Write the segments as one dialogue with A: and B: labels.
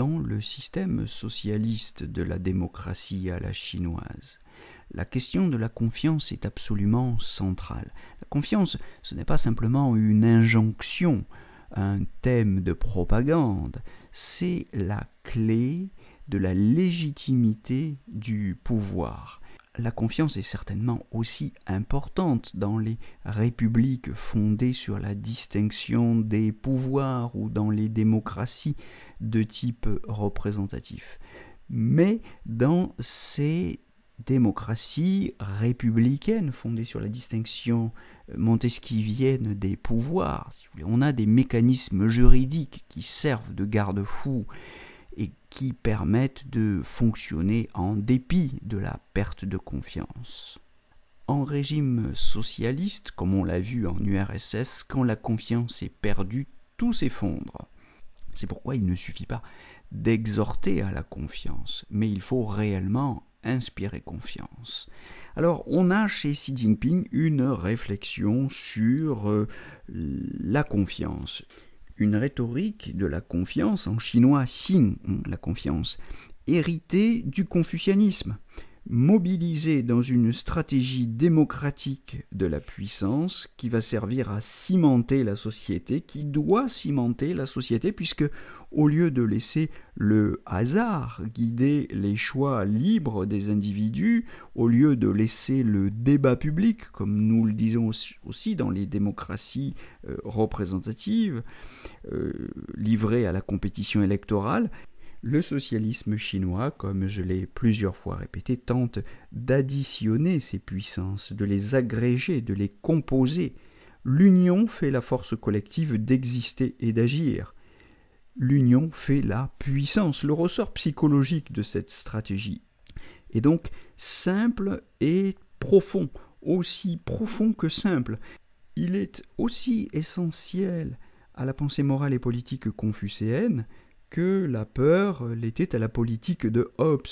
A: dans le système socialiste de la démocratie à la chinoise. La question de la confiance est absolument centrale. La confiance, ce n'est pas simplement une injonction, un thème de propagande, c'est la clé de la légitimité du pouvoir. La confiance est certainement aussi importante dans les républiques fondées sur la distinction des pouvoirs ou dans les démocraties de type représentatif. Mais dans ces démocraties républicaines fondées sur la distinction montesquivienne des pouvoirs. On a des mécanismes juridiques qui servent de garde-fous qui permettent de fonctionner en dépit de la perte de confiance. En régime socialiste, comme on l'a vu en URSS, quand la confiance est perdue, tout s'effondre. C'est pourquoi il ne suffit pas d'exhorter à la confiance, mais il faut réellement inspirer confiance. Alors on a chez Xi Jinping une réflexion sur euh, la confiance une rhétorique de la confiance, en chinois signe hein, la confiance, héritée du confucianisme, Mobiliser dans une stratégie démocratique de la puissance qui va servir à cimenter la société, qui doit cimenter la société, puisque au lieu de laisser le hasard guider les choix libres des individus, au lieu de laisser le débat public, comme nous le disons aussi dans les démocraties euh, représentatives, euh, livrées à la compétition électorale, le socialisme chinois, comme je l'ai plusieurs fois répété, tente d'additionner ces puissances, de les agréger, de les composer. L'union fait la force collective d'exister et d'agir. L'union fait la puissance, le ressort psychologique de cette stratégie Et donc simple et profond, aussi profond que simple. Il est aussi essentiel à la pensée morale et politique confucéenne que la peur l'était à la politique de Hobbes,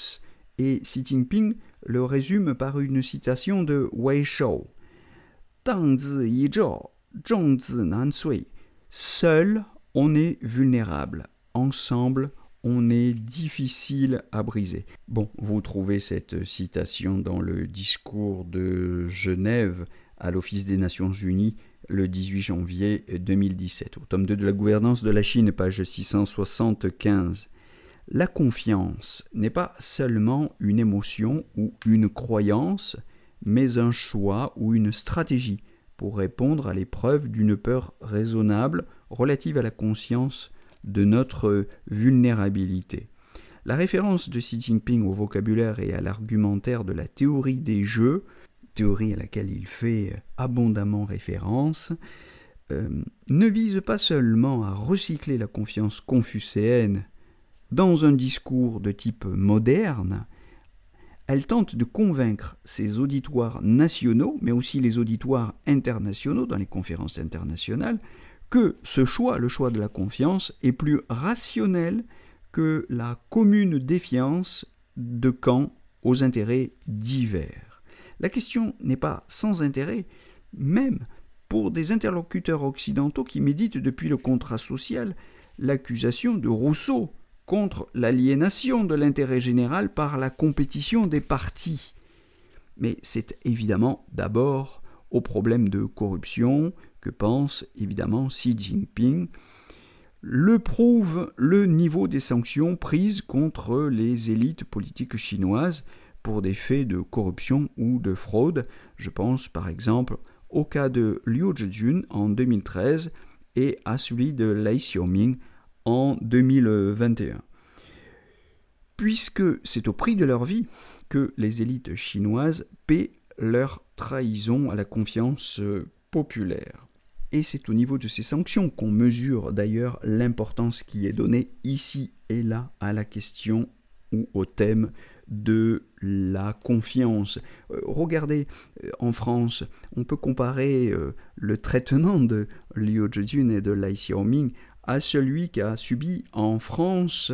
A: et Xi Jinping le résume par une citation de Wei Shou. Seul, on est vulnérable. Ensemble, on est difficile à briser. Bon, vous trouvez cette citation dans le discours de Genève à l'Office des Nations Unies le 18 janvier 2017, au tome 2 de la gouvernance de la Chine, page 675. La confiance n'est pas seulement une émotion ou une croyance, mais un choix ou une stratégie pour répondre à l'épreuve d'une peur raisonnable relative à la conscience de notre vulnérabilité. La référence de Xi Jinping au vocabulaire et à l'argumentaire de la théorie des jeux théorie à laquelle il fait euh, abondamment référence, euh, ne vise pas seulement à recycler la confiance confucéenne dans un discours de type moderne, elle tente de convaincre ses auditoires nationaux, mais aussi les auditoires internationaux dans les conférences internationales, que ce choix, le choix de la confiance, est plus rationnel que la commune défiance de camps aux intérêts divers. La question n'est pas sans intérêt, même pour des interlocuteurs occidentaux qui méditent depuis le contrat social l'accusation de Rousseau contre l'aliénation de l'intérêt général par la compétition des partis. Mais c'est évidemment d'abord au problème de corruption que pense évidemment Xi Jinping, le prouve le niveau des sanctions prises contre les élites politiques chinoises, pour des faits de corruption ou de fraude. Je pense par exemple au cas de Liu Zhejun en 2013 et à celui de Lai Xiaoming en 2021. Puisque c'est au prix de leur vie que les élites chinoises paient leur trahison à la confiance euh, populaire. Et c'est au niveau de ces sanctions qu'on mesure d'ailleurs l'importance qui est donnée ici et là à la question ou au thème de la confiance. Euh, regardez, euh, en France, on peut comparer euh, le traitement de Liu Zhejun et de Lai Xiaoming à celui qu'a subi en France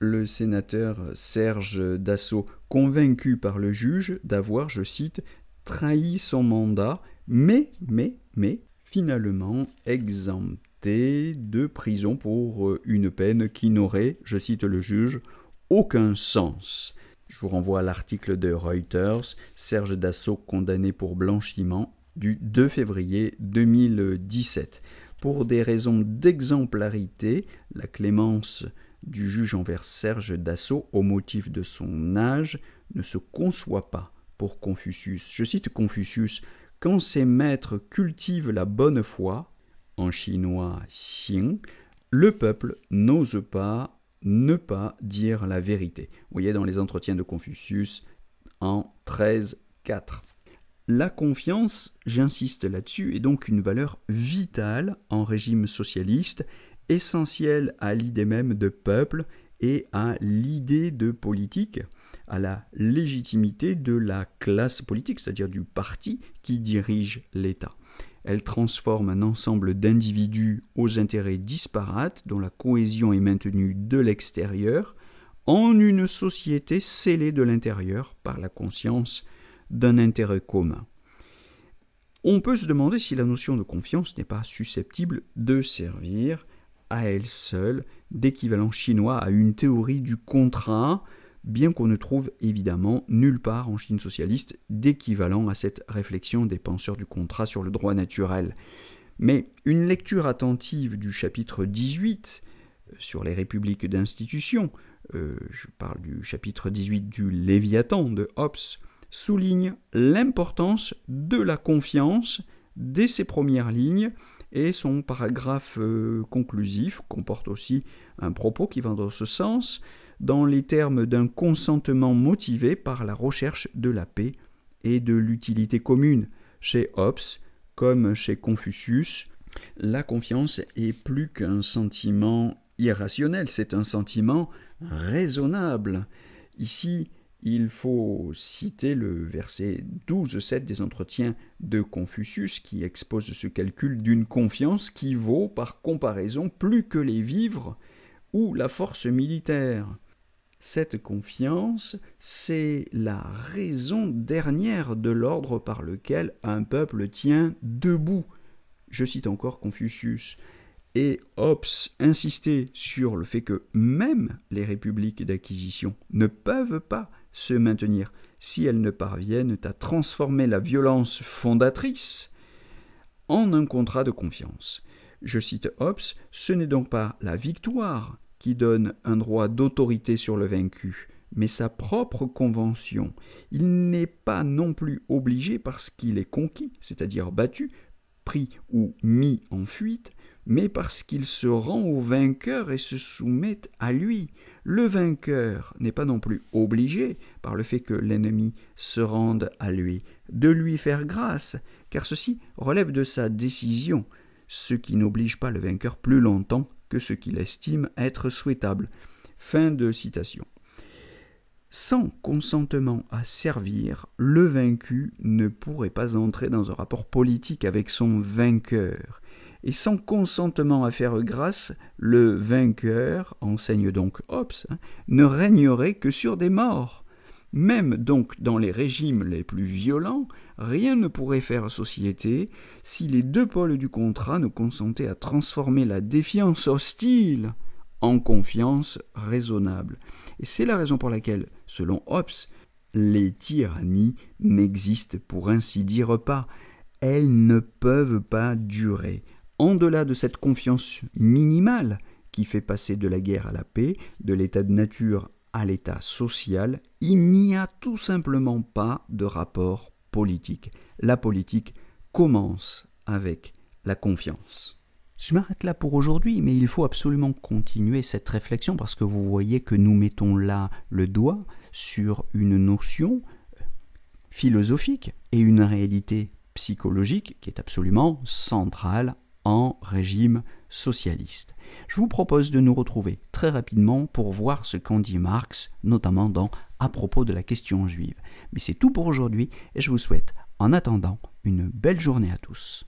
A: le sénateur Serge Dassault, convaincu par le juge d'avoir, je cite, trahi son mandat, mais, mais, mais, finalement exempté de prison pour une peine qui n'aurait, je cite le juge, aucun sens. Je vous renvoie à l'article de Reuters, Serge Dassault condamné pour blanchiment du 2 février 2017. Pour des raisons d'exemplarité, la clémence du juge envers Serge Dassault au motif de son âge ne se conçoit pas pour Confucius. Je cite Confucius Quand ses maîtres cultivent la bonne foi, en chinois xing, le peuple n'ose pas ne pas dire la vérité. Vous voyez dans les entretiens de Confucius en 13.4. La confiance, j'insiste là-dessus, est donc une valeur vitale en régime socialiste, essentielle à l'idée même de peuple et à l'idée de politique, à la légitimité de la classe politique, c'est-à-dire du parti qui dirige l'État. Elle transforme un ensemble d'individus aux intérêts disparates, dont la cohésion est maintenue de l'extérieur, en une société scellée de l'intérieur par la conscience d'un intérêt commun. On peut se demander si la notion de confiance n'est pas susceptible de servir à elle seule d'équivalent chinois à une théorie du contrat bien qu'on ne trouve évidemment nulle part en Chine socialiste d'équivalent à cette réflexion des penseurs du contrat sur le droit naturel. Mais une lecture attentive du chapitre 18 euh, sur les républiques d'institutions, euh, je parle du chapitre 18 du Léviathan de Hobbes, souligne l'importance de la confiance dès ses premières lignes et son paragraphe euh, conclusif comporte aussi un propos qui va dans ce sens dans les termes d'un consentement motivé par la recherche de la paix et de l'utilité commune. Chez Hobbes, comme chez Confucius, la confiance est plus qu'un sentiment irrationnel, c'est un sentiment raisonnable. Ici, il faut citer le verset 12-7 des entretiens de Confucius qui expose ce calcul d'une confiance qui vaut par comparaison plus que les vivres ou la force militaire. Cette confiance, c'est la raison dernière de l'ordre par lequel un peuple tient debout. Je cite encore Confucius. Et Hobbes insistait sur le fait que même les républiques d'acquisition ne peuvent pas se maintenir si elles ne parviennent à transformer la violence fondatrice en un contrat de confiance. Je cite Hobbes, ce n'est donc pas la victoire qui donne un droit d'autorité sur le vaincu, mais sa propre convention. Il n'est pas non plus obligé parce qu'il est conquis, c'est-à-dire battu, pris ou mis en fuite, mais parce qu'il se rend au vainqueur et se soumet à lui. Le vainqueur n'est pas non plus obligé, par le fait que l'ennemi se rende à lui, de lui faire grâce, car ceci relève de sa décision, ce qui n'oblige pas le vainqueur plus longtemps que ce qu'il estime être souhaitable. Fin de citation. Sans consentement à servir, le vaincu ne pourrait pas entrer dans un rapport politique avec son vainqueur. Et sans consentement à faire grâce, le vainqueur, enseigne donc Hobbes, hein, ne régnerait que sur des morts. Même donc dans les régimes les plus violents, rien ne pourrait faire société si les deux pôles du contrat ne consentaient à transformer la défiance hostile en confiance raisonnable. Et c'est la raison pour laquelle, selon Hobbes, les tyrannies n'existent pour ainsi dire pas. Elles ne peuvent pas durer. En delà de cette confiance minimale qui fait passer de la guerre à la paix, de l'état de nature à l'état social, il n'y a tout simplement pas de rapport politique. La politique commence avec la confiance. Je m'arrête là pour aujourd'hui, mais il faut absolument continuer cette réflexion parce que vous voyez que nous mettons là le doigt sur une notion philosophique et une réalité psychologique qui est absolument centrale régime socialiste. Je vous propose de nous retrouver très rapidement pour voir ce qu'en dit Marx, notamment dans À propos de la question juive. Mais c'est tout pour aujourd'hui et je vous souhaite, en attendant, une belle journée à tous.